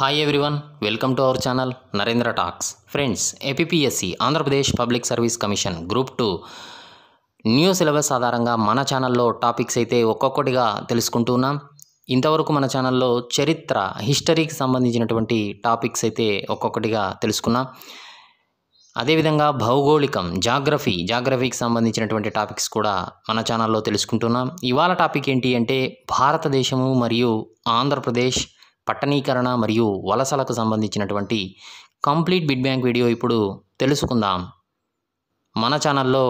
Hi everyone welcome to our channel Narendra talks friends APSC Andhra Pradesh public service commission group two new syllabus ఆధారంగా మన ఛానల్లో topics అయితే ఒక్కొక్కటిగా తెలుసుకుంటూ ఉన్నాం ఇంతవరకు మన ఛానల్లో చరిత్ర హిస్టరీకి సంబంధించినటువంటి టాపిక్స్ అయితే ఒక్కొక్కటిగా తెలుసుకున్నాం అదేవిధంగా భౌగోళికం జాగ్రఫీ జాగ్రఫీకి సంబంధించినటువంటి టాపిక్స్ కూడా మన ఛానల్లో తెలుసుకుంటున్నాం ఇవాళ టాపిక్ ఏంటి అంటే భారతదేశము మరియు ఆంధ్రప్రదేశ్ పట్టణీకరణ మరియు వలసలకు సంబంధించినటువంటి కంప్లీట్ బిడ్ బ్యాంక్ వీడియో ఇప్పుడు తెలుసుకుందాం మన ఛానల్లో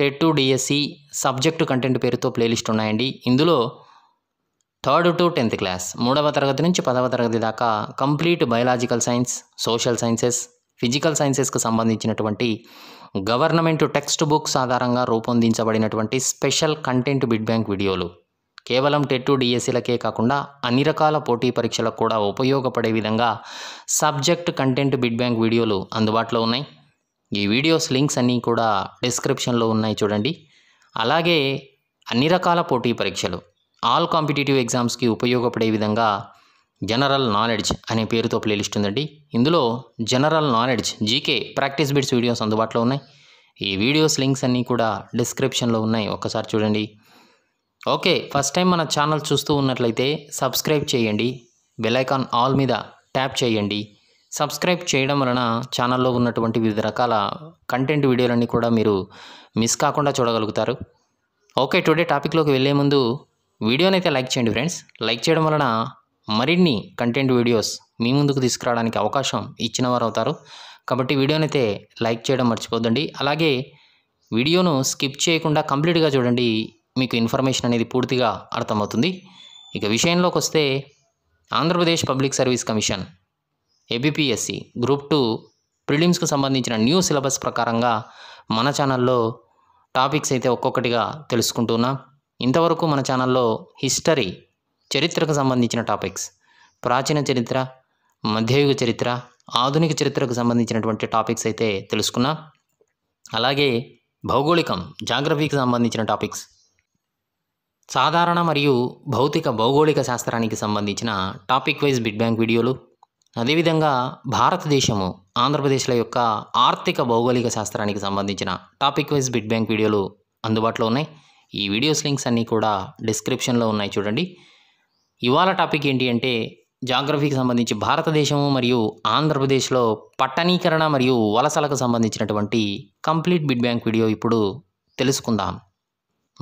TET to DSC subject content పేరుతో ప్లేలిస్ట్ ఉన్నాయండి ఇందులో థర్డ్ టు టెన్త్ క్లాస్ మూడవ తరగతి నుంచి పదవ తరగతి దాకా complete biological science social sciences physical సైన్సెస్కు సంబంధించినటువంటి గవర్నమెంట్ టెక్స్ట్ బుక్స్ ఆధారంగా రూపొందించబడినటువంటి స్పెషల్ కంటెంట్ బిడ్ బ్యాంక్ వీడియోలు కేవలం టెట్టు డిఎస్సీలకే కాకుండా అన్ని రకాల పోటీ పరీక్షలకు కూడా ఉపయోగపడే విధంగా సబ్జెక్ట్ కంటెంట్ బిడ్ బ్యాంక్ వీడియోలు అందుబాటులో ఉన్నాయి ఈ వీడియోస్ లింక్స్ అన్నీ కూడా డిస్క్రిప్షన్లో ఉన్నాయి చూడండి అలాగే అన్ని రకాల పోటీ పరీక్షలు ఆల్ కాంపిటేటివ్ ఎగ్జామ్స్కి ఉపయోగపడే విధంగా జనరల్ నాలెడ్జ్ అనే పేరుతో ప్లేలిస్ట్ ఉందండి ఇందులో general knowledge GK practice bits videos అందుబాటులో ఉన్నాయి ఈ వీడియోస్ లింక్స్ అన్నీ కూడా డిస్క్రిప్షన్లో ఉన్నాయి ఒక్కసారి చూడండి ఓకే ఫస్ట్ టైం మన ఛానల్ చూస్తూ ఉన్నట్లయితే సబ్స్క్రైబ్ చేయండి బెలైకాన్ ఆల్ మీద ట్యాప్ చేయండి సబ్స్క్రైబ్ చేయడం వలన ఛానల్లో ఉన్నటువంటి వివిధ రకాల కంటెంట్ వీడియోలన్నీ కూడా మీరు మిస్ కాకుండా చూడగలుగుతారు ఓకే టుడే టాపిక్లోకి వెళ్ళే ముందు వీడియోనైతే లైక్ చేయండి ఫ్రెండ్స్ లైక్ చేయడం వలన మరిన్ని కంటెంట్ వీడియోస్ మీ ముందుకు తీసుకురావడానికి అవకాశం ఇచ్చిన వారు అవుతారు కాబట్టి వీడియోని అయితే లైక్ చేయడం మర్చిపోద్దండి అలాగే వీడియోను స్కిప్ చేయకుండా కంప్లీట్గా చూడండి మీకు ఇన్ఫర్మేషన్ అనేది పూర్తిగా అర్థమవుతుంది ఇక విషయంలోకి వస్తే Andhra Pradesh public service commission ABPSC group two ప్రిలిమ్స్కు సంబంధించిన న్యూ సిలబస్ ప్రకారంగా మన ఛానల్లో టాపిక్స్ అయితే ఒక్కొక్కటిగా తెలుసుకుంటున్నాం ఇంతవరకు మన ఛానల్లో హిస్టరీ చరిత్రకు సంబంధించిన టాపిక్స్ ప్రాచీన చరిత్ర మధ్యయుగ చరిత్ర ఆధునిక చరిత్రకు సంబంధించినటువంటి టాపిక్స్ అయితే తెలుసుకున్నాం అలాగే భౌగోళికం జాగ్రఫీకి సంబంధించిన టాపిక్స్ సాధారణ మరియు భౌతిక భౌగోళిక శాస్త్రానికి సంబంధించిన టాపిక్ వైజ్ బిడ్ బ్యాంక్ వీడియోలు అదేవిధంగా భారతదేశము ఆంధ్రప్రదేశ్ల యొక్క ఆర్థిక భౌగోళిక శాస్త్రానికి సంబంధించిన టాపిక్ వైజ్ బిడ్ బ్యాంక్ వీడియోలు అందుబాటులో ఉన్నాయి ఈ వీడియోస్ లింక్స్ అన్నీ కూడా డిస్క్రిప్షన్లో ఉన్నాయి చూడండి ఇవాళ టాపిక్ ఏంటి అంటే జాగ్రఫీకి సంబంధించి భారతదేశము మరియు ఆంధ్రప్రదేశ్లో పట్టణీకరణ మరియు వలసలకు సంబంధించినటువంటి కంప్లీట్ బిడ్ బ్యాంక్ వీడియో ఇప్పుడు తెలుసుకుందాం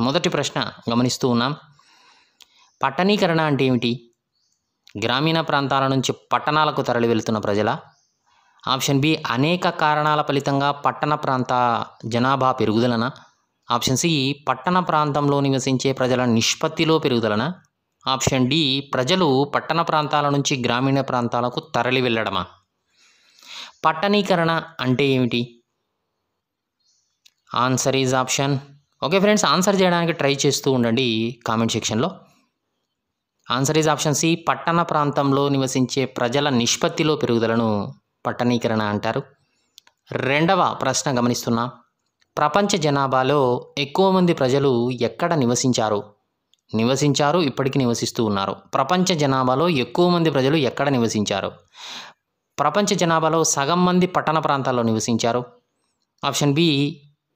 మొదటి ప్రశ్న గమనిస్తూ ఉన్నాం పట్టణీకరణ అంటే ఏమిటి గ్రామీణ ప్రాంతాల నుంచి పట్టణాలకు తరలి వెళ్తున్న ప్రజల ఆప్షన్ బి అనేక కారణాల ఫలితంగా పట్టణ ప్రాంత జనాభా పెరుగుదలన ఆప్షన్ సి పట్టణ ప్రాంతంలో నివసించే ప్రజల నిష్పత్తిలో పెరుగుదలన ఆప్షన్ డి ప్రజలు పట్టణ ప్రాంతాల నుంచి గ్రామీణ ప్రాంతాలకు తరలి వెళ్ళడమా పట్టణీకరణ అంటే ఏమిటి answer is option okay friends answer చేయడానికి ట్రై చేస్తూ ఉండండి కామెంట్ సెక్షన్లో ఆన్సర్ ఈజ్ ఆప్షన్ సి పట్టణ ప్రాంతంలో నివసించే ప్రజల నిష్పత్తిలో పెరుగుదలను పట్టణీకరణ అంటారు రెండవ ప్రశ్న గమనిస్తున్నా ప్రపంచ జనాభాలో ఎక్కువ మంది ప్రజలు ఎక్కడ నివసించారు నివసించారు ఇప్పటికీ నివసిస్తూ ఉన్నారు ప్రపంచ జనాభాలో ఎక్కువ మంది ప్రజలు ఎక్కడ నివసించారు ప్రపంచ జనాభాలో సగం మంది పట్టణ ప్రాంతాల్లో నివసించారు ఆప్షన్ బి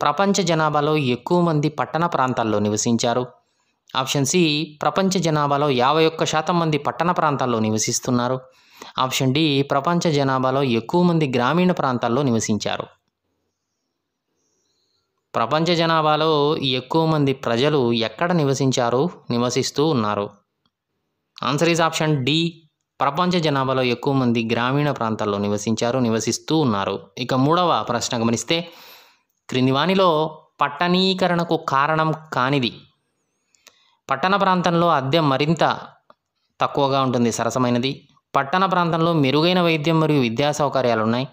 ప్రపంచ జనాభాలో ఎక్కువ మంది పట్టణ ప్రాంతాల్లో నివసించారు ఆప్షన్ సి ప్రపంచ జనాభాలో యాభై ఒక్క శాతం మంది పట్టణ ప్రాంతాల్లో నివసిస్తున్నారు ఆప్షన్ డి ప్రపంచ జనాభాలో ఎక్కువ మంది గ్రామీణ ప్రాంతాల్లో నివసించారు ప్రపంచ జనాభాలో ఎక్కువ మంది ప్రజలు ఎక్కడ నివసించారు నివసిస్తూ ఉన్నారు ఆన్సర్ ఈజ్ ఆప్షన్ డి ప్రపంచ జనాభాలో ఎక్కువ మంది గ్రామీణ ప్రాంతాల్లో నివసించారు నివసిస్తూ ఉన్నారు ఇక మూడవ ప్రశ్న గమనిస్తే క్రింది వానిలో పట్టణీకరణకు కారణం కానిది పట్టణ ప్రాంతంలో అద్దె మరింత తక్కువగా ఉంటుంది సరసమైనది పట్టణ ప్రాంతంలో మెరుగైన వైద్యం మరియు విద్యా సౌకర్యాలు ఉన్నాయి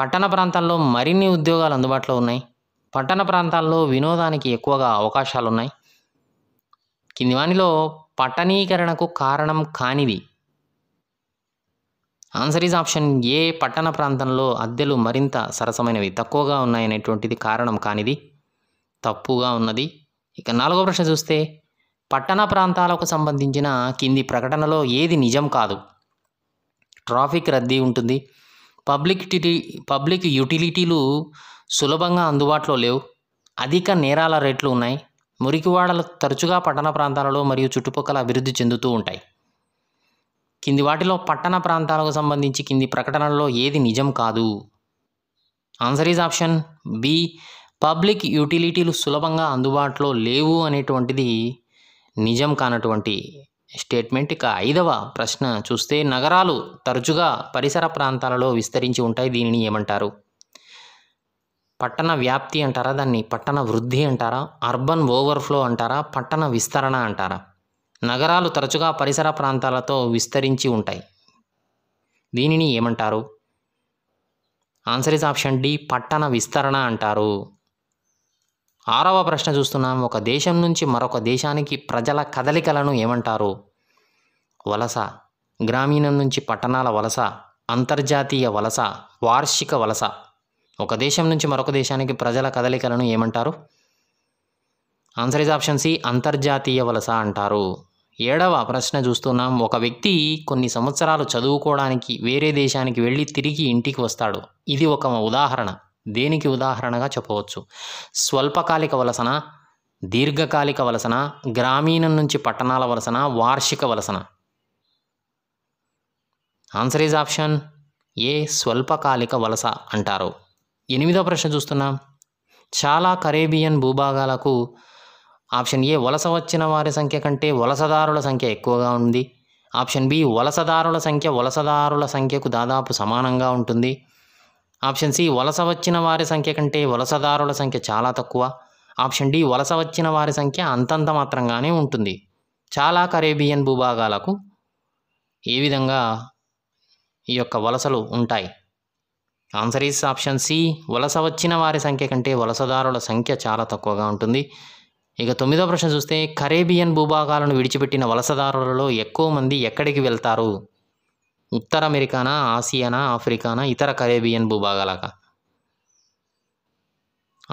పట్టణ ప్రాంతాల్లో మరిన్ని ఉద్యోగాలు అందుబాటులో ఉన్నాయి పట్టణ ప్రాంతాల్లో వినోదానికి ఎక్కువగా అవకాశాలు ఉన్నాయి వానిలో పట్టణీకరణకు కారణం కానిది ఆన్సర్ ఈజ్ ఆప్షన్ ఏ పట్టణ ప్రాంతంలో అద్దెలు మరింత సరసమైనవి తక్కువగా ఉన్నాయనేటువంటిది కారణం కానిది తప్పుగా ఉన్నది ఇక నాలుగో ప్రశ్న చూస్తే పట్టణ ప్రాంతాలకు సంబంధించిన కింది ప్రకటనలో ఏది నిజం కాదు ట్రాఫిక్ రద్దీ ఉంటుంది పబ్లిక్ పబ్లిక్ యూటిలిటీలు సులభంగా అందుబాటులో లేవు అధిక నేరాల రేట్లు ఉన్నాయి మురికివాడలు తరచుగా పట్టణ ప్రాంతాలలో మరియు చుట్టుపక్కల అభివృద్ధి చెందుతూ ఉంటాయి కింది వాటిలో పట్టణ ప్రాంతాలకు సంబంధించి కింది ప్రకటనల్లో ఏది నిజం కాదు answer is option B public యూటిలిటీలు సులభంగా అందుబాటులో లేవు అనేటువంటిది నిజం కానటువంటి స్టేట్మెంట్ ఇక ఐదవ ప్రశ్న చూస్తే నగరాలు తరచుగా పరిసర ప్రాంతాలలో విస్తరించి ఉంటాయి దీనిని ఏమంటారు పట్టణ వ్యాప్తి అంటారా దాన్ని పట్టణ వృద్ధి అంటారా అర్బన్ ఓవర్ఫ్లో అంటారా పట్టణ విస్తరణ అంటారా నగరాలు తరచుగా పరిసర ప్రాంతాలతో విస్తరించి ఉంటాయి దీనిని ఏమంటారు ఆన్సర్ ఇస్ ఆప్షన్ డి పట్టణ విస్తరణ అంటారు ఆరవ ప్రశ్న చూస్తున్నాం ఒక దేశం నుంచి మరొక దేశానికి ప్రజల కదలికలను ఏమంటారు వలస గ్రామీణం నుంచి పట్టణాల వలస అంతర్జాతీయ వలస వార్షిక వలస ఒక దేశం నుంచి మరొక దేశానికి ప్రజల కదలికలను ఏమంటారు ఆన్సర్ ఇస్ ఆప్షన్ సి అంతర్జాతీయ వలస అంటారు ఏడవ ప్రశ్న చూస్తున్నాం ఒక వ్యక్తి కొన్ని సంవత్సరాలు చదువుకోవడానికి వేరే దేశానికి వెళ్ళి తిరిగి ఇంటికి వస్తాడు ఇది ఒక ఉదాహరణ దేనికి ఉదాహరణగా చెప్పవచ్చు స్వల్పకాలిక వలసన దీర్ఘకాలిక వలసన గ్రామీణం నుంచి పట్టణాల వలసన వార్షిక వలసన ఆన్సర్ ఈజ్ ఆప్షన్ ఏ స్వల్పకాలిక వలస అంటారు ఎనిమిదో ప్రశ్న చూస్తున్నాం చాలా కరేబియన్ భూభాగాలకు ఆప్షన్ ఏ వలస వచ్చిన వారి సంఖ్య కంటే వలసదారుల సంఖ్య ఎక్కువగా ఉంది ఆప్షన్ బి వలసదారుల సంఖ్య వలసదారుల సంఖ్యకు దాదాపు సమానంగా ఉంటుంది ఆప్షన్ సి వలస వచ్చిన వారి సంఖ్య కంటే వలసదారుల సంఖ్య చాలా తక్కువ ఆప్షన్ డి వలస వచ్చిన వారి సంఖ్య అంతంత మాత్రంగానే ఉంటుంది చాలా కరేబియన్ భూభాగాలకు ఏ విధంగా ఈ యొక్క వలసలు ఉంటాయి ఆన్సర్ ఈస్ ఆప్షన్ సి వలస వచ్చిన వారి సంఖ్య కంటే వలసదారుల సంఖ్య చాలా తక్కువగా ఉంటుంది ఇక తొమ్మిదో ప్రశ్న చూస్తే కరేబియన్ భూభాగాలను విడిచిపెట్టిన వలసదారులలో ఎక్కువ మంది ఎక్కడికి వెళ్తారు ఉత్తర అమెరికానా ఆసియానా ఆఫ్రికానా ఇతర కరేబియన్ భూభాగాలక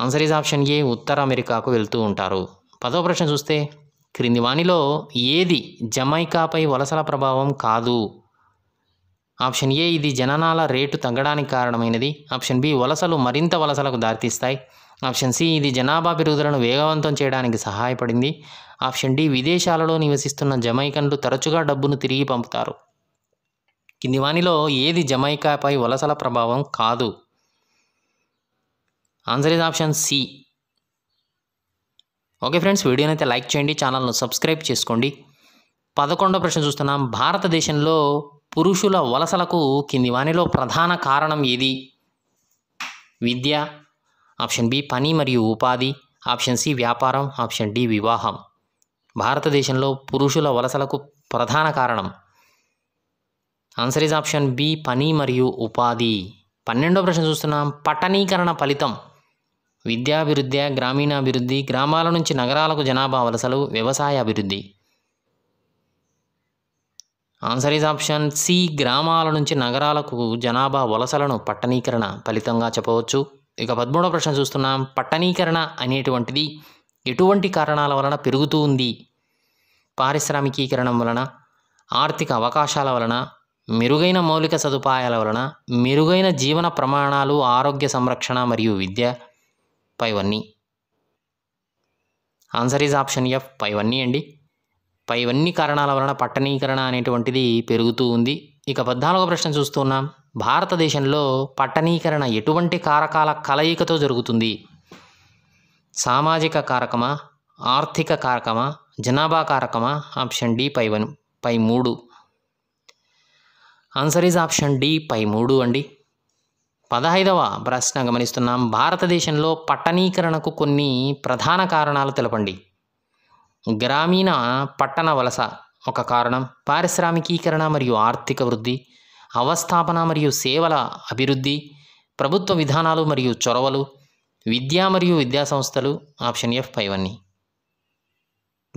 ఆన్సర్ ఈజ్ ఆప్షన్ ఏ ఉత్తర అమెరికాకు వెళ్తూ ఉంటారు పదో ప్రశ్న చూస్తే క్రింది వాణిలో ఏది జమైకాపై వలసల ప్రభావం కాదు ఆప్షన్ ఏ ఇది జననాల రేటు తగ్గడానికి కారణమైనది ఆప్షన్ బి వలసలు మరింత వలసలకు దారితీస్తాయి ఆప్షన్ సి ఇది జనాభా పెరుగుదలను వేగవంతం చేయడానికి సహాయపడింది ఆప్షన్ డి విదేశాలలో నివసిస్తున్న జమైకన్లు తరచుగా డబ్బును తిరిగి పంపుతారు కింది వానిలో ఏది జమైకాపై వలసల ప్రభావం కాదు answer is option C okay friends వీడియోనైతే లైక్ చేయండి ఛానల్ను సబ్స్క్రైబ్ చేసుకోండి పదకొండో ప్రశ్న చూస్తున్నాం భారతదేశంలో పురుషుల వలసలకు కింది వానిలో ప్రధాన కారణం ఏది విద్య ఆప్షన్ బి పని మరియు ఉపాధి ఆప్షన్ సి వ్యాపారం ఆప్షన్ డి వివాహం భారతదేశంలో పురుషుల వలసలకు ప్రధాన కారణం ఆన్సర్ ఇస్ ఆప్షన్ బి పని మరియు ఉపాధి పన్నెండో ప్రశ్న చూస్తున్నాం పట్టణీకరణ ఫలితం విద్యాభివృద్ధి గ్రామీణాభివృద్ధి గ్రామాల నుంచి నగరాలకు జనాభా వలసలు వ్యవసాయ అభివృద్ధి ఆన్సర్ ఇస్ ఆప్షన్ సి గ్రామాల నుంచి నగరాలకు జనాభా వలసలను పట్టణీకరణ ఫలితంగా చెప్పవచ్చు ఇక పదమూడవ ప్రశ్న చూస్తున్నాం పట్టణీకరణ అనేటువంటిది ఎటువంటి కారణాల వలన పెరుగుతూ ఉంది పారిశ్రామికీకరణం వలన ఆర్థిక అవకాశాల వలన మెరుగైన మౌలిక సదుపాయాల వలన మెరుగైన జీవన ప్రమాణాలు ఆరోగ్య సంరక్షణ మరియు విద్య పైవన్నీ ఆన్సర్ ఈజ్ ఆప్షన్ ఎఫ్ పైవన్నీ అండి పైవన్నీ కారణాల వలన పట్టణీకరణ అనేటువంటిది పెరుగుతూ ఉంది ఇక పద్నాలుగో ప్రశ్న చూస్తున్నాం భారతదేశంలో పట్టణీకరణ ఎటువంటి కారకాల కలయికతో జరుగుతుంది సామాజిక కారకమా ఆర్థిక కారకమా జనాభా కారకమా ఆప్షన్ డి పై వన్ పై మూడు ఆన్సర్ ఈజ్ ఆప్షన్ డి పై మూడు అండి పదహైదవ ప్రశ్న గమనిస్తున్నాం భారతదేశంలో పట్టణీకరణకు కొన్ని ప్రధాన కారణాలు తెలపండి గ్రామీణ పట్టణ వలస ఒక కారణం పారిశ్రామికీకరణ మరియు ఆర్థిక వృద్ధి అవస్థాపన మరియు సేవల అభివృద్ధి ప్రభుత్వ విధానాలు మరియు చొరవలు విద్య మరియు విద్యా సంస్థలు ఆప్షన్ ఎఫ్ అన్ని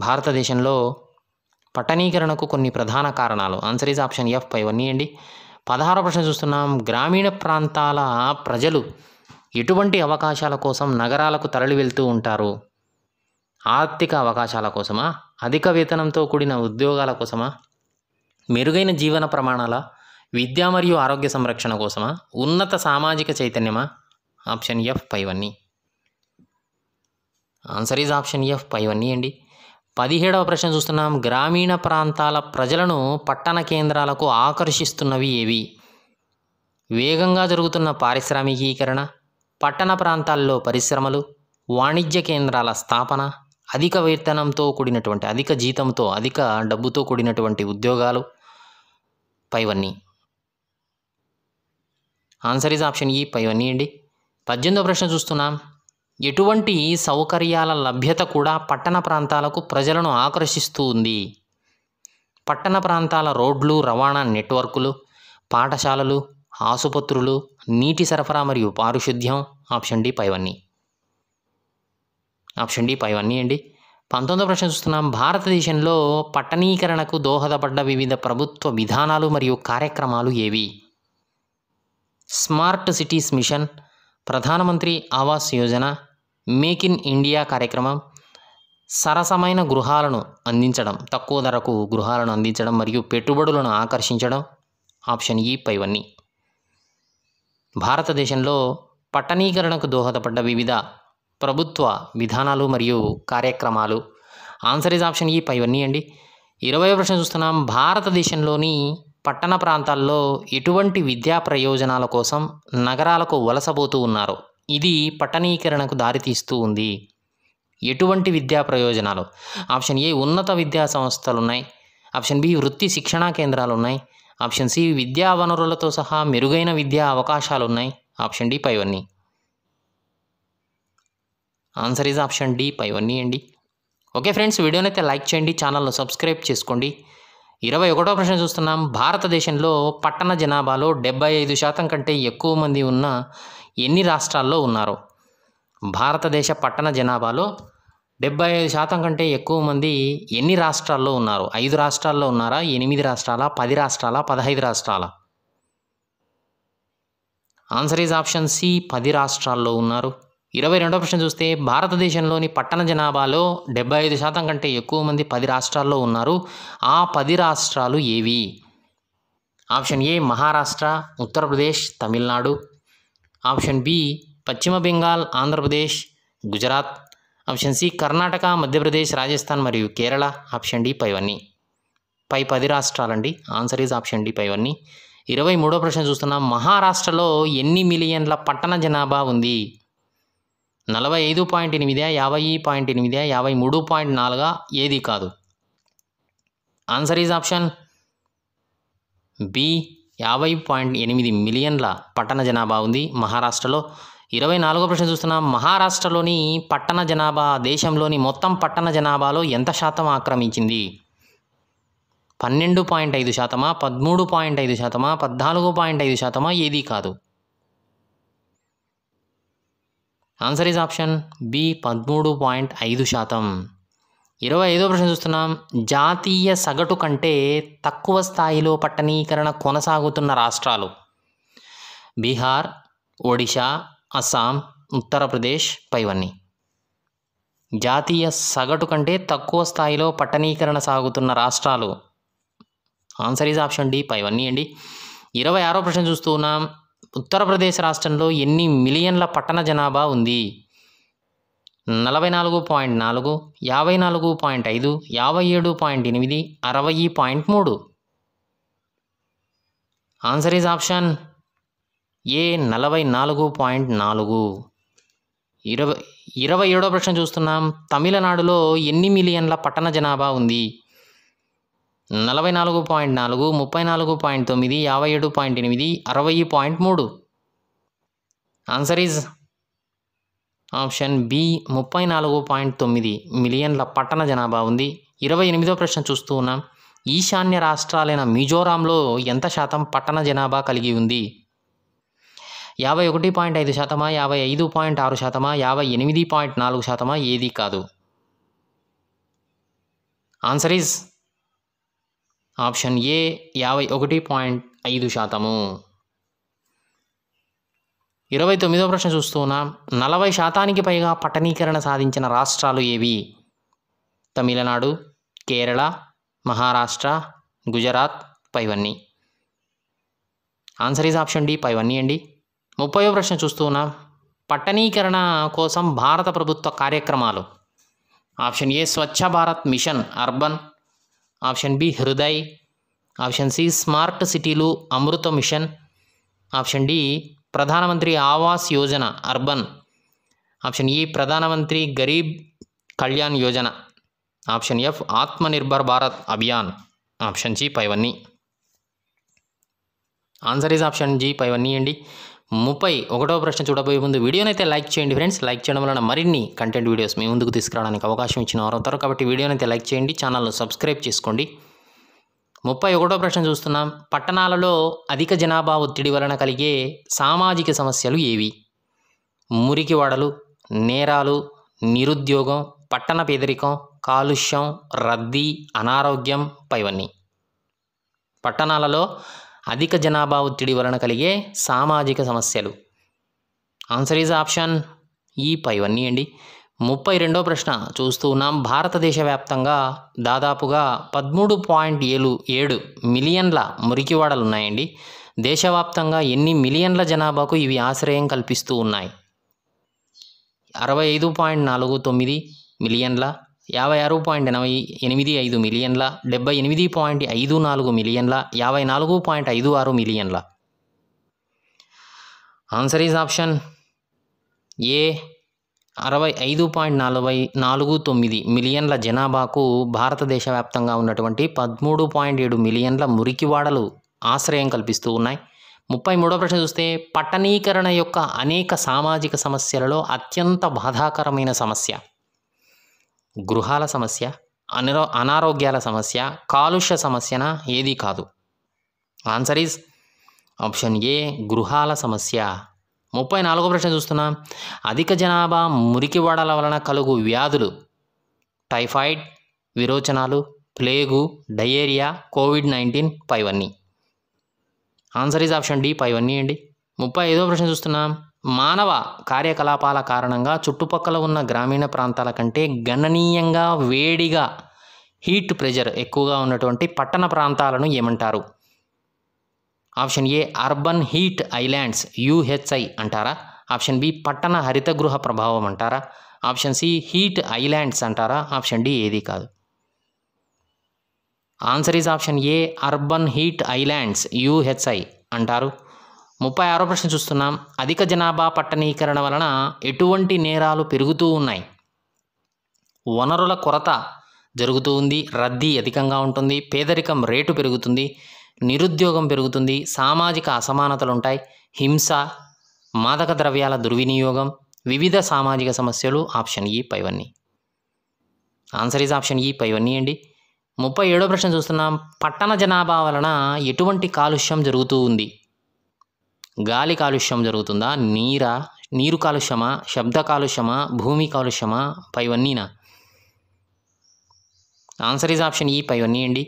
భారతదేశంలో పట్టణీకరణకు కొన్ని ప్రధాన కారణాలు ఆన్సర్ ఈజ్ ఆప్షన్ ఎఫ్ అన్ని అండి పదహారో ప్రశ్న చూస్తున్నాం గ్రామీణ ప్రాంతాల ప్రజలు ఎటువంటి అవకాశాల కోసం నగరాలకు తరలి వెళ్తూ ఉంటారు ఆర్థిక అవకాశాల కోసమా అధిక వేతనంతో కూడిన ఉద్యోగాల కోసమా మెరుగైన జీవన ప్రమాణాల విద్య మరియు ఆరోగ్య సంరక్షణ కోసమా ఉన్నత సామాజిక చైతన్యమా ఆప్షన్ ఎఫ్ పైవన్నీ ఆన్సర్ ఈజ్ ఆప్షన్ ఎఫ్ పైవన్నీ అండి పదిహేడవ ప్రశ్న చూస్తున్నాం గ్రామీణ ప్రాంతాల ప్రజలను పట్టణ కేంద్రాలకు ఆకర్షిస్తున్నవి ఏవి వేగంగా జరుగుతున్న పారిశ్రామికీకరణ పట్టణ ప్రాంతాల్లో పరిశ్రమలు వాణిజ్య కేంద్రాల స్థాపన అధిక వేతనంతో కూడినటువంటి అధిక జీతంతో అధిక డబ్బుతో కూడినటువంటి ఉద్యోగాలు పైవన్నీ answer is option E e. పైవన్నీయండి పద్దెనిమిదో ప్రశ్న చూస్తున్నాం ఎటువంటి సౌకర్యాల లభ్యత కూడా పట్టణ ప్రాంతాలకు ప్రజలను ఆకర్షిస్తూ ఉంది పట్టణ ప్రాంతాల రోడ్లు రవాణా నెట్వర్కులు పాఠశాలలు ఆసుపత్రులు నీటి సరఫరా మరియు పారిశుద్ధ్యం ఆప్షన్ డి పైవన్నీ ఆప్షన్ డి పైవన్నీ అండి పంతొమ్మిదో ప్రశ్న చూస్తున్నాం భారతదేశంలో పట్టణీకరణకు దోహదపడ్డ వివిధ ప్రభుత్వ విధానాలు మరియు కార్యక్రమాలు ఏవి స్మార్ట్ సిటీస్ మిషన్ ప్రధానమంత్రి Awas Yojana make in India కార్యక్రమం సరసమైన గృహాలను అందించడం తక్కువ ధరకు గృహాలను అందించడం మరియు పెట్టుబడులను ఆకర్షించడం ఆప్షన్ ఈ పైవన్నీ భారతదేశంలో పట్టణీకరణకు దోహదపడ్డ వివిధ ప్రభుత్వ విధానాలు మరియు కార్యక్రమాలు ఆన్సర్ ఇస్ ఆప్షన్ ఈ పైవన్నీ అండి ఇరవై ప్రశ్న చూస్తున్నాం భారతదేశంలోని పట్టణ ప్రాంతాల్లో ఎటువంటి విద్యా ప్రయోజనాల కోసం నగరాలకు వలసపోతూ ఉన్నారు ఇది పట్టణీకరణకు దారితీస్తూ ఉంది ఎటువంటి విద్యా ప్రయోజనాలు ఆప్షన్ ఏ ఉన్నత విద్యా సంస్థలు ఉన్నాయి ఆప్షన్ బి వృత్తి శిక్షణా కేంద్రాలు ఉన్నాయి ఆప్షన్ సి విద్యా వనరులతో సహా మెరుగైన విద్యా అవకాశాలు ఉన్నాయి ఆప్షన్ డి పైవన్నీ ఆన్సర్ ఈజ్ ఆప్షన్ డి పైవన్నీ అండి ఓకే ఫ్రెండ్స్ వీడియోనైతే లైక్ చేయండి ఛానల్ను సబ్స్క్రైబ్ చేసుకోండి ఇరవై ఒకటో ప్రశ్న చూస్తున్నాం భారతదేశంలో పట్టణ జనాభాలో డెబ్బై ఐదు శాతం కంటే ఎక్కువ మంది ఉన్న ఎన్ని రాష్ట్రాల్లో ఉన్నారు భారతదేశ పట్టణ జనాభాలో డెబ్బై ఐదు శాతం కంటే ఎక్కువ మంది ఎన్ని రాష్ట్రాల్లో ఉన్నారు ఐదు రాష్ట్రాల్లో ఉన్నారా ఎనిమిది రాష్ట్రాల పది రాష్ట్రాల పదహైదు రాష్ట్రాల ఆన్సర్ ఈజ్ ఆప్షన్ సి పది రాష్ట్రాల్లో ఉన్నారు ఇరవై రెండో ప్రశ్న చూస్తే భారతదేశంలోని పట్టణ జనాభాలో డెబ్బై ఐదు శాతం కంటే ఎక్కువ మంది పది రాష్ట్రాల్లో ఉన్నారు ఆ పది రాష్ట్రాలు ఏవి option A Maharashtra Uttar Pradesh Tamil Nadu option B పశ్చిమ బెంగాల్ ఆంధ్రప్రదేశ్ గుజరాత్ ఆప్షన్ సి కర్ణాటక మధ్యప్రదేశ్ రాజస్థాన్ మరియు కేరళ ఆప్షన్ డి పైవన్నీ పై పది రాష్ట్రాలండి ఆన్సర్ ఈజ్ ఆప్షన్ డి పైవన్నీ ఇరవై మూడో ప్రశ్న చూస్తున్నాం మహారాష్ట్రలో ఎన్ని మిలియన్ల పట్టణ జనాభా ఉంది నలభై ఐదు పాయింట్ ఎనిమిదే యాభై పాయింట్ ఎనిమిదే యాభై మూడు పాయింట్ నాలుగా ఏది కాదు ఆన్సర్ ఈజ్ ఆప్షన్ బి యాభై పాయింట్ ఎనిమిది మిలియన్ల పట్టణ జనాభా ఉంది మహారాష్ట్రలో ఇరవై నాలుగో ప్రశ్న చూస్తున్నాం మహారాష్ట్రలోని పట్టణ జనాభా దేశంలోని మొత్తం పట్టణ జనాభాలో ఎంత శాతం ఆక్రమించింది పన్నెండు పాయింట్ ఐదు శాతమా పదమూడు పాయింట్ ఐదు శాతమా పద్నాలుగు పాయింట్ ఐదు శాతమా ఏదీ కాదు ఆన్సర్ ఈజ్ ఆప్షన్ బి పదమూడు పాయింట్ ఐదు శాతం ఇరవై ఐదో ప్రశ్న చూస్తున్నాం జాతీయ సగటు కంటే తక్కువ స్థాయిలో పట్టణీకరణ కొనసాగుతున్న రాష్ట్రాలు బీహార్ ఒడిషా అస్సాం ఉత్తరప్రదేశ్ పైవన్నీ జాతీయ సగటు కంటే తక్కువ స్థాయిలో పట్టణీకరణ సాగుతున్న రాష్ట్రాలు ఆన్సర్ ఈజ్ ఆప్షన్ డి పైవన్నీ అండి ఇరవై ఆరో ప్రశ్న చూస్తున్నాం ఉత్తరప్రదేశ్ రాష్ట్రంలో ఎన్ని మిలియన్ల పట్టణ జనాభా ఉంది నలభై నాలుగు పాయింట్ నాలుగు యాభై నాలుగు పాయింట్ ఐదు యాభై ఏడు పాయింట్ ఎనిమిది అరవై పాయింట్ మూడు ఆన్సర్ ఈజ్ ఆప్షన్ ఏ నలభై నాలుగు పాయింట్ నాలుగు ఇరవై ఇరవై ఏడో ప్రశ్న చూస్తున్నాం తమిళనాడులో ఎన్ని మిలియన్ల పట్టణ జనాభా ఉంది నలభై నాలుగు పాయింట్ నాలుగు ముప్పై నాలుగు పాయింట్ తొమ్మిది యాభై ఏడు పాయింట్ ఎనిమిది అరవై పాయింట్ మూడు ఆన్సర్ ఈజ్ ఆప్షన్ బి ముప్పై నాలుగు పాయింట్ తొమ్మిది మిలియన్ల పట్టణ జనాభా ఉంది ఇరవై ఎనిమిదో ప్రశ్న చూస్తూ ఉన్నాం ఈశాన్య రాష్ట్రాలైన మిజోరాంలో ఎంత శాతం పట్టణ జనాభా కలిగి ఉంది యాభై ఒకటి పాయింట్ ఐదు శాతమా యాభై ఐదు పాయింట్ ఆరు శాతమా యాభై ఎనిమిది పాయింట్ నాలుగు శాతమా ఏది కాదు ఆన్సర్ ఈజ్ ఆప్షన్ ఏ యాభై ఒకటి పాయింట్ ఐదు శాతము ఇరవై తొమ్మిదో ప్రశ్న చూస్తున్నాం నలభై శాతానికి పైగా పట్టణీకరణ సాధించిన రాష్ట్రాలు ఏవి తమిళనాడు కేరళ మహారాష్ట్ర గుజరాత్ పైవన్నీ ఆన్సర్ ఈజ్ ఆప్షన్ డి పైవన్నీ అండి ముప్పయో ప్రశ్న చూస్తున్నాం పట్టణీకరణ కోసం భారత ప్రభుత్వ కార్యక్రమాలు option A Swachh Bharat mission urban option B Hriday option C smart సిటీలు అమృత మిషన్ ఆప్షన్ డి ప్రధానమంత్రి ఆవాస్ యోజన అర్బన్ ఆప్షన్ ఈ ప్రధానమంత్రి Garib Kalyan Yojana option F Atmanirbhar Bharat Abhiyan option G పైవన్నీ ఆన్సర్ ఈజ్ ఆప్షన్ జీ పైవన్నీ అండి ముప్పై ఒకటో ప్రశ్న చూడబోయే ముందు వీడియోని అయితే లైక్ చేయండి ఫ్రెండ్స్ లైక్ చేయడం వలన మరిన్ని కంటెంట్ వీడియోస్ మీ ముందుకు తీసుకురావడానికి అవకాశం ఇచ్చిన వారు అవుతారు కాబట్టి వీడియోని అయితే లైక్ చేయండి ఛానల్ను సబ్స్క్రైబ్ చేసుకోండి ముప్పై ఒకటో ప్రశ్న చూస్తున్నాం పట్టణాలలో అధిక జనాభా ఒత్తిడి వలన కలిగే సామాజిక సమస్యలు ఏవి మురికి వాడలు నేరాలు నిరుద్యోగం పట్టణ పేదరికం కాలుష్యం రద్దీ అనారోగ్యం పైవన్నీ పట్టణాలలో అధిక జనాభా ఒత్తిడి వలన కలిగే సామాజిక సమస్యలు ఆన్సర్ ఈజ్ ఆప్షన్ ఈ పైవన్నీ అండి ముప్పై రెండో ప్రశ్న చూస్తూ ఉన్నాం భారతదేశ వ్యాప్తంగా దాదాపుగా పదమూడు పాయింట్ ఏడు ఏడు మిలియన్ల మురికివాడలు ఉన్నాయండి దేశవ్యాప్తంగా ఎన్ని మిలియన్ల జనాభాకు ఇవి ఆశ్రయం కల్పిస్తూ ఉన్నాయి అరవై ఐదు పాయింట్ నాలుగు తొమ్మిది మిలియన్ల యాభై ఆరు పాయింట్ ఎనభై ఎనిమిది ఐదు మిలియన్ల డెబ్బై ఎనిమిది పాయింట్ ఐదు నాలుగు మిలియన్ల యాభై నాలుగు పాయింట్ ఐదు ఆరు మిలియన్ల ఆన్సర్ ఈజ్ ఆప్షన్ ఏ అరవై ఐదు పాయింట్ నలభై నాలుగు తొమ్మిది మిలియన్ల జనాభాకు భారతదేశ వ్యాప్తంగా ఉన్నటువంటి పదమూడు పాయింట్ ఏడు మిలియన్ల మురికివాడలు ఆశ్రయం కల్పిస్తూ ఉన్నాయి ముప్పై మూడో ప్రశ్న చూస్తే పట్టణీకరణ యొక్క అనేక సామాజిక సమస్యలలో అత్యంత బాధాకరమైన సమస్య గృహాల సమస్య అనరో అనారోగ్యాల సమస్య కాలుష్య సమస్యన ఏదీ కాదు ఆన్సర్ ఈజ్ ఆప్షన్ ఏ గృహాల సమస్య ముప్పై నాలుగో ప్రశ్న చూస్తున్నాం అధిక జనాభా మురికి వడల వలన కలుగు వ్యాధులు టైఫాయిడ్ విరోచనాలు ప్లేగు డయేరియా కోవిడ్ నైన్టీన్ పైవన్నీ ఆన్సర్ ఈజ్ ఆప్షన్ డి పైవన్నీ అండి ముప్పై ఐదో ప్రశ్న చూస్తున్నాం మానవ కార్యకలాపాల కారణంగా చుట్టుపక్కల ఉన్న గ్రామీణ ప్రాంతాల కంటే గణనీయంగా వేడిగా హీట్ ప్రెజర్ ఎక్కువగా ఉన్నటువంటి పట్టణ ప్రాంతాలను ఏమంటారు option A urban heat islands UHI అంటారా ఆప్షన్ బి పట్టణ హరితగృహ ప్రభావం అంటారా ఆప్షన్ సి హీట్ ఐలాండ్స్ అంటారా ఆప్షన్ డి ఏది కాదు answer is option A urban heat islands UHI అంటారు ముప్పై ఆరో ప్రశ్న చూస్తున్నాం అధిక జనాభా పట్టణీకరణ వలన ఎటువంటి నేరాలు పెరుగుతూ ఉన్నాయి వనరుల కొరత జరుగుతూ ఉంది రద్దీ అధికంగా ఉంటుంది పేదరికం రేటు పెరుగుతుంది నిరుద్యోగం పెరుగుతుంది సామాజిక అసమానతలు ఉంటాయి హింస మాదక ద్రవ్యాల దుర్వినియోగం వివిధ సామాజిక సమస్యలు ఆప్షన్ ఈ పైవన్నీ ఆన్సర్ ఈజ్ ఆప్షన్ ఈ పైవన్నీ అండి ముప్పై ఏడో ప్రశ్న చూస్తున్నాం పట్టణ జనాభా వలన ఎటువంటి కాలుష్యం జరుగుతూ ఉంది గాలి కాలుష్యం జరుగుతుందా నీరా నీరు కాలుష్యమా శబ్ద కాలుష్యమా భూమి కాలుష్యమా పైవన్నీనా ఆన్సర్ ఈజ్ ఆప్షన్ ఈ పైవన్నీ అండి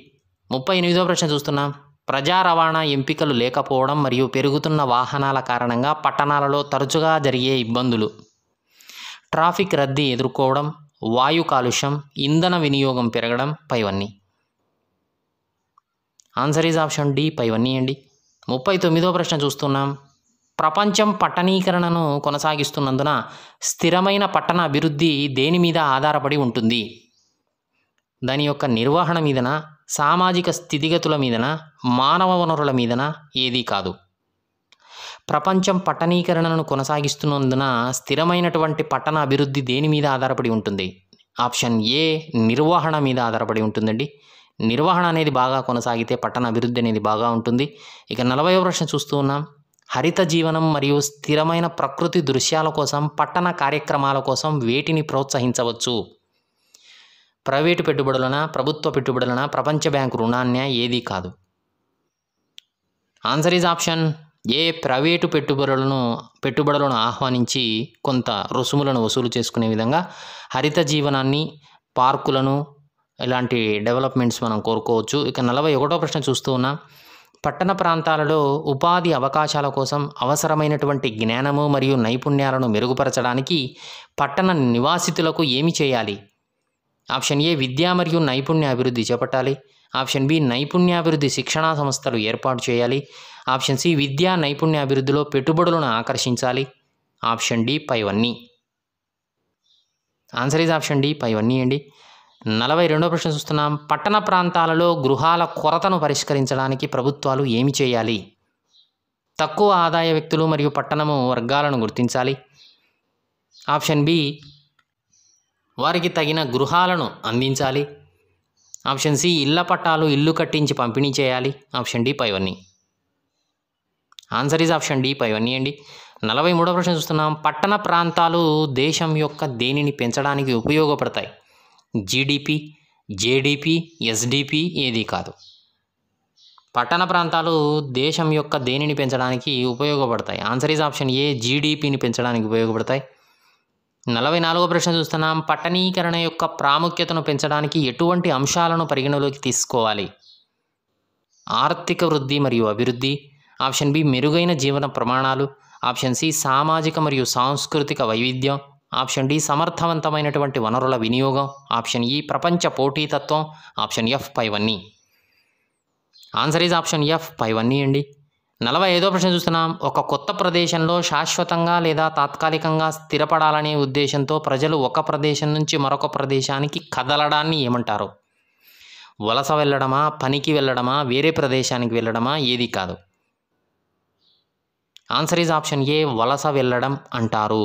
ముప్పై ఎనిమిదో ప్రశ్న చూస్తున్నాం ప్రజా రవాణా ఎంపికలు లేకపోవడం మరియు పెరుగుతున్న వాహనాల కారణంగా పట్టణాలలో తరచుగా జరిగే ఇబ్బందులు ట్రాఫిక్ రద్దీ ఎదుర్కోవడం వాయు కాలుష్యం ఇంధన వినియోగం పెరగడం పైవన్నీ ఆన్సర్ ఈజ్ ఆప్షన్ డి పైవన్నీ అండి ముప్పై తొమ్మిదో ప్రశ్న చూస్తున్నాం ప్రపంచం పట్టణీకరణను కొనసాగిస్తున్నందున స్థిరమైన పట్టణ అభివృద్ధి దేని మీద ఆధారపడి ఉంటుంది దాని యొక్క నిర్వహణ మీదన సామాజిక స్థితిగతుల మీదన మానవ వనరుల మీదన ఏదీ కాదు ప్రపంచం పట్టణీకరణను కొనసాగిస్తున్నందున స్థిరమైనటువంటి పట్టణ అభివృద్ధి దేని మీద ఆధారపడి ఉంటుంది ఆప్షన్ ఏ నిర్వహణ మీద ఆధారపడి ఉంటుందండి నిర్వహణ అనేది బాగా కొనసాగితే పట్టణ అభివృద్ధి అనేది బాగా ఉంటుంది ఇక నలభై ప్రశ్న చూస్తూ ఉన్నాం హరిత జీవనం మరియు స్థిరమైన ప్రకృతి దృశ్యాల కోసం పట్టణ కార్యక్రమాల కోసం వేటిని ప్రోత్సహించవచ్చు ప్రైవేటు పెట్టుబడులన ప్రభుత్వ పెట్టుబడులన ప్రపంచ బ్యాంకు రుణాన్నే ఏదీ కాదు answer is option A private పెట్టుబడులను పెట్టుబడులను ఆహ్వానించి కొంత రుసుములను వసూలు చేసుకునే విధంగా హరిత జీవనాన్ని పార్కులను ఇలాంటి డెవలప్మెంట్స్ మనం కోరుకోవచ్చు ఇక నలభై ఒకటో ప్రశ్న చూస్తూ ఉన్నాం పట్టణ ప్రాంతాలలో ఉపాధి అవకాశాల కోసం అవసరమైనటువంటి జ్ఞానము మరియు నైపుణ్యాలను మెరుగుపరచడానికి పట్టణ నివాసితులకు ఏమి చేయాలి ఆప్షన్ ఏ విద్య మరియు నైపుణ్య అభివృద్ధి చేపట్టాలి ఆప్షన్ బి నైపుణ్యాభివృద్ధి శిక్షణా సంస్థలు ఏర్పాటు చేయాలి ఆప్షన్ సి విద్యా నైపుణ్య అభివృద్ధిలో పెట్టుబడులను ఆకర్షించాలి ఆప్షన్ డి పైవన్నీ ఆన్సర్ ఈజ్ ఆప్షన్ డి పైవన్నీ అండి నలభై రెండో ప్రశ్న చూస్తున్నాం పట్టణ ప్రాంతాలలో గృహాల కొరతను పరిష్కరించడానికి ప్రభుత్వాలు ఏమి చేయాలి తక్కువ ఆదాయ వ్యక్తులు మరియు పట్టణము వర్గాలను గుర్తించాలి ఆప్షన్ బి వారికి తగిన గృహాలను అందించాలి ఆప్షన్ సి ఇళ్ల పట్టాలు ఇల్లు కట్టించి పంపిణీ చేయాలి ఆప్షన్ డి పైవన్నీ ఆన్సర్ ఈజ్ ఆప్షన్ డి పైవన్నీ అండి నలభై మూడో ప్రశ్న చూస్తున్నాం పట్టణ ప్రాంతాలు దేశం యొక్క దేనిని పెంచడానికి ఉపయోగపడతాయి జీడిపి జేడిపి ఎస్డిపి ఏదీ కాదు పట్టణ ప్రాంతాలు దేశం యొక్క దేనిని పెంచడానికి ఉపయోగపడతాయి ఆన్సర్ ఈజ్ ఆప్షన్ ఏ జీడిపిని పెంచడానికి ఉపయోగపడతాయి నలభై నాలుగో ప్రశ్న చూస్తున్నాం పట్టణీకరణ యొక్క ప్రాముఖ్యతను పెంచడానికి ఎటువంటి అంశాలను పరిగణలోకి తీసుకోవాలి ఆర్థిక వృద్ధి మరియు అభివృద్ధి ఆప్షన్ బి మెరుగైన జీవన ప్రమాణాలు ఆప్షన్ సి సామాజిక మరియు సాంస్కృతిక వైవిధ్యం ఆప్షన్ డి సమర్థవంతమైనటువంటి వనరుల వినియోగం ఆప్షన్ ఈ ప్రపంచ పోటీతత్వం ఆప్షన్ ఎఫ్ పైవన్నీ ఆన్సర్ ఈజ్ ఆప్షన్ ఎఫ్ పైవన్నీ అండి నలభై ఐదో ప్రశ్న చూస్తున్నాం ఒక కొత్త ప్రదేశంలో శాశ్వతంగా లేదా తాత్కాలికంగా స్థిరపడాలనే ఉద్దేశంతో ప్రజలు ఒక ప్రదేశం నుంచి మరొక ప్రదేశానికి కదలడాన్ని ఏమంటారు వలస వెళ్ళడమా పనికి వెళ్ళడమా వేరే ప్రదేశానికి వెళ్ళడమా ఏది కాదు ఆన్సర్ ఈజ్ ఆప్షన్ ఏ వలస వెళ్ళడం అంటారు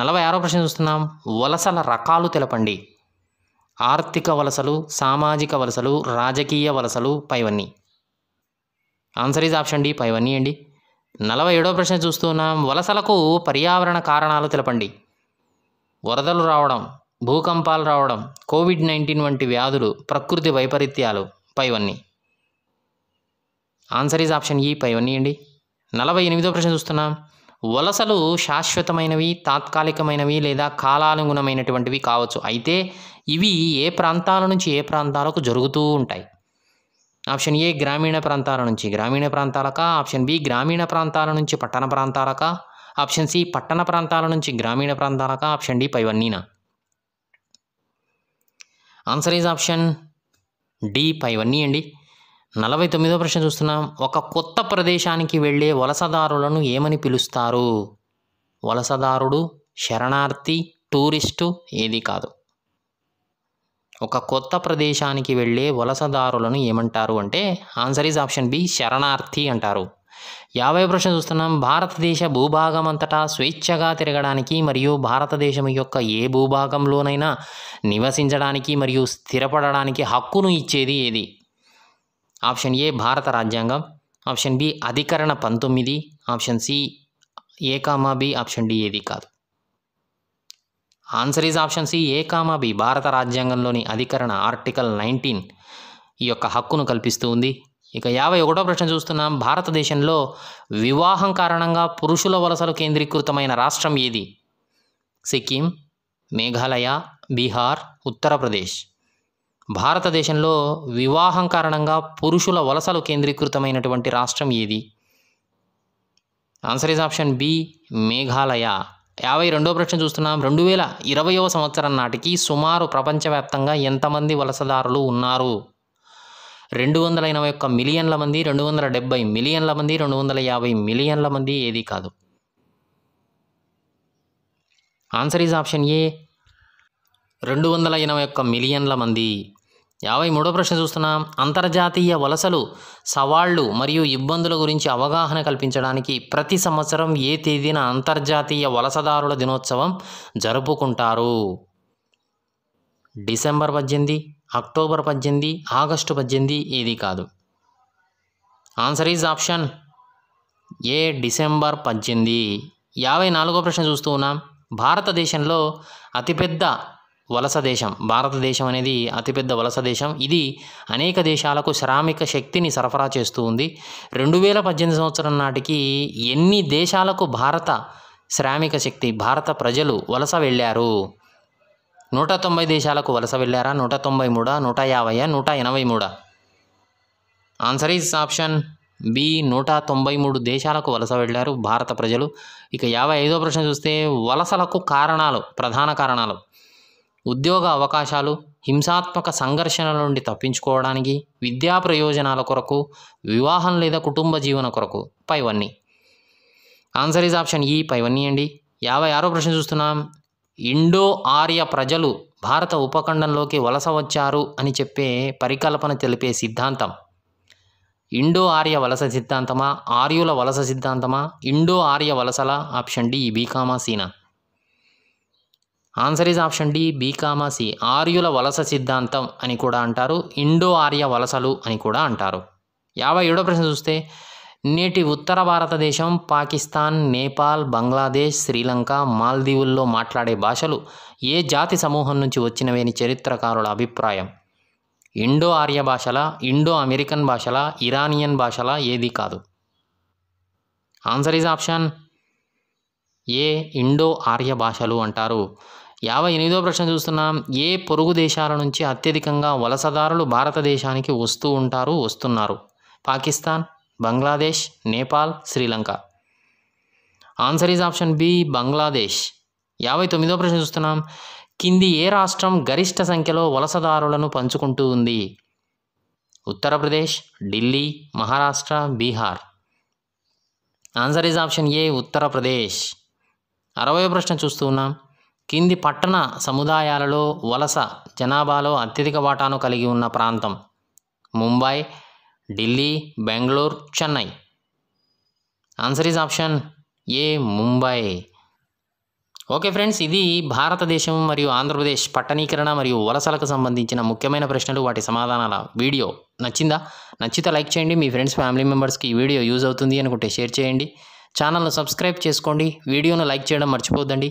నలభై ఆరో ప్రశ్న చూస్తున్నాం వలసల రకాలు తెలపండి ఆర్థిక వలసలు సామాజిక వలసలు రాజకీయ వలసలు పైవన్నీ ఆన్సర్ ఈజ్ ఆప్షన్ డి పైవన్నీ అండి నలభై ఏడో ప్రశ్న చూస్తున్నాం వలసలకు పర్యావరణ కారణాలు తెలపండి వరదలు రావడం భూకంపాలు రావడం కోవిడ్ నైన్టీన్ వంటి వ్యాధులు ప్రకృతి వైపరీత్యాలు పైవన్నీ ఆన్సర్ ఈజ్ ఆప్షన్ ఈ పైవన్నీ అండి నలభై ఎనిమిదో ప్రశ్న చూస్తున్నాం వలసలు శాశ్వతమైనవి తాత్కాలికమైనవి లేదా కాలానుగుణమైనటువంటివి కావచ్చు అయితే ఇవి ఏ ప్రాంతాల నుంచి ఏ ప్రాంతాలకు జరుగుతూ ఉంటాయి ఆప్షన్ ఏ గ్రామీణ ప్రాంతాల నుంచి గ్రామీణ ప్రాంతాలకా ఆప్షన్ బి గ్రామీణ ప్రాంతాల నుంచి పట్టణ ప్రాంతాలకా ఆప్షన్ సి పట్టణ ప్రాంతాల నుంచి గ్రామీణ ప్రాంతాలక ఆప్షన్ డి పైవన్నీనా ఆన్సర్ ఈజ్ ఆప్షన్ డి పైవన్నీ అండి నలభై తొమ్మిదో ప్రశ్న చూస్తున్నాం ఒక కొత్త ప్రదేశానికి వెళ్ళే వలసదారులను ఏమని పిలుస్తారు వలసదారుడు శరణార్థి టూరిస్టు ఏది కాదు ఒక కొత్త ప్రదేశానికి వెళ్ళే వలసదారులను ఏమంటారు అంటే ఆన్సర్ ఈజ్ ఆప్షన్ బి శరణార్థి అంటారు యాభై ప్రశ్న చూస్తున్నాం భారతదేశ భూభాగం అంతటా స్వేచ్ఛగా తిరగడానికి మరియు భారతదేశం యొక్క ఏ భూభాగంలోనైనా నివసించడానికి మరియు స్థిరపడడానికి హక్కును ఇచ్చేది ఏది ఆప్షన్ ఏ భారత రాజ్యాంగం ఆప్షన్ బి అధికరణ పంతొమ్మిది option C A comma B option D ఏది కాదు answer is option C A comma B భారత రాజ్యాంగంలోని అధికరణ ఆర్టికల్ నైన్టీన్ ఈ యొక్క హక్కును కల్పిస్తూ ఉంది ఇక యాభై ఒకటో ప్రశ్న చూస్తున్నాం భారతదేశంలో వివాహం కారణంగా పురుషుల వలసలు కేంద్రీకృతమైన రాష్ట్రం ఏది సిక్కిం మేఘాలయ బీహార్ ఉత్తరప్రదేశ్ భారతదేశంలో వివాహం కారణంగా పురుషుల వలసలు కేంద్రీకృతమైనటువంటి రాష్ట్రం ఏది answer is option B Meghalaya యాభై రెండో ప్రశ్న చూస్తున్నాం రెండు వేల ఇరవయవ సంవత్సరం నాటికి సుమారు ప్రపంచవ్యాప్తంగా ఎంతమంది వలసదారులు ఉన్నారు రెండు వందల ఎనభై ఒక్క మిలియన్ల మంది రెండు వందల డెబ్బై మిలియన్ల మంది రెండు వందల యాభై మిలియన్ల మంది ఏది కాదు ఆన్సర్ ఈజ్ ఆప్షన్ ఏ రెండు వందల ఎనభై ఒక్క మిలియన్ల మంది యాభై మూడో ప్రశ్న చూస్తున్నాం అంతర్జాతీయ వలసలు సవాళ్లు మరియు ఇబ్బందుల గురించి అవగాహన కల్పించడానికి ప్రతి సంవత్సరం ఏ తేదీన అంతర్జాతీయ వలసదారుల దినోత్సవం జరుపుకుంటారు డిసెంబర్ పద్దెనిమిది అక్టోబర్ పద్దెనిమిది ఆగస్టు పద్దెనిమిది ఏది కాదు answer is option A December పద్దెనిమిది యాభై నాలుగో ప్రశ్న చూస్తూ ఉన్నాం భారతదేశంలో అతిపెద్ద వలస దేశం భారతదేశం అనేది అతిపెద్ద వలస దేశం ఇది అనేక దేశాలకు శ్రామిక శక్తిని సరఫరా చేస్తూ ఉంది రెండు వేల పద్దెనిమిది సంవత్సరం నాటికి ఎన్ని దేశాలకు భారత శ్రామిక శక్తి భారత ప్రజలు వలస వెళ్ళారు నూట తొంభై దేశాలకు వలస వెళ్ళారా నూట తొంభై మూడా నూట యాభై నూట ఎనభై మూడా ఆన్సర్ ఈజ్ ఆప్షన్ బి నూట తొంభై మూడు దేశాలకు వలస వెళ్ళారు భారత ప్రజలు ఇక యాభై ఐదో ప్రశ్న చూస్తే వలసలకు కారణాలు ప్రధాన కారణాలు ఉద్యోగ అవకాశాలు హింసాత్మక సంఘర్షణల నుండి తప్పించుకోవడానికి విద్యా ప్రయోజనాల కొరకు వివాహం లేదా కుటుంబ జీవన కొరకు పైవన్నీ ఆన్సర్ ఈజ్ ఆప్షన్ ఈ పైవన్నీ అండి యాభై ఆరో ప్రశ్న చూస్తున్నాం ఇండో ఆర్య ప్రజలు భారత ఉపఖండంలోకి వలస వచ్చారు అని చెప్పే పరికల్పన తెలిపే సిద్ధాంతం ఇండో ఆర్య వలస సిద్ధాంతమా ఆర్యుల వలస సిద్ధాంతమా ఇండో ఆర్య వలసల ఆప్షన్ డి బీకామా సీనా ఆన్సర్ ఈజ్ ఆప్షన్ డి బీకామాసి ఆర్యుల వలస సిద్ధాంతం అని కూడా అంటారు ఇండో ఆర్య వలసలు అని కూడా అంటారు యాభై ఏడో ప్రశ్న చూస్తే నేటి ఉత్తర భారతదేశం పాకిస్తాన్ నేపాల్ బంగ్లాదేశ్ శ్రీలంక మాల్దీవుల్లో మాట్లాడే భాషలు ఏ జాతి సమూహం నుంచి వచ్చినవేని చరిత్రకారుల అభిప్రాయం ఇండో ఆర్య భాషల ఇండో అమెరికన్ భాషల ఇరానియన్ భాషల ఏది కాదు answer is option A Indo ఆర్య భాషలు అంటారు యాభై ఎనిమిదో ప్రశ్న చూస్తున్నాం ఏ పొరుగు దేశాల నుంచి అత్యధికంగా వలసదారులు భారతదేశానికి వస్తూ ఉంటారు వస్తున్నారు Pakistan Bangladesh Nepal Sri Lanka answer is option B Bangladesh యాభై తొమ్మిదో ప్రశ్న చూస్తున్నాం కింది ఏ రాష్ట్రం గరిష్ట సంఖ్యలో వలసదారులను పంచుకుంటూ ఉంది Uttar Pradesh Delhi Maharashtra Bihar answer is option ఏ ఉత్తరప్రదేశ్ అరవయో ప్రశ్న చూస్తూ ఉన్నాం కింది పట్టణ సముదాయాలలో వలస జనాభాలో అత్యధిక వాటాను కలిగి ఉన్న ప్రాంతం Mumbai Delhi Bengaluru Chennai answer is option A Mumbai okay friends ఇది భారతదేశం మరియు ఆంధ్రప్రదేశ్ పట్టణీకరణ మరియు వలసలకు సంబంధించిన ముఖ్యమైన ప్రశ్నలు వాటి సమాధానాల వీడియో నచ్చిందా నచ్చితే లైక్ చేయండి మీ ఫ్రెండ్స్ ఫ్యామిలీ మెంబర్స్కి ఈ వీడియో యూజ్ అవుతుంది అనుకుంటే షేర్ చేయండి ఛానల్ను సబ్స్క్రైబ్ చేసుకోండి వీడియోను లైక్ చేయడం మర్చిపోద్దండి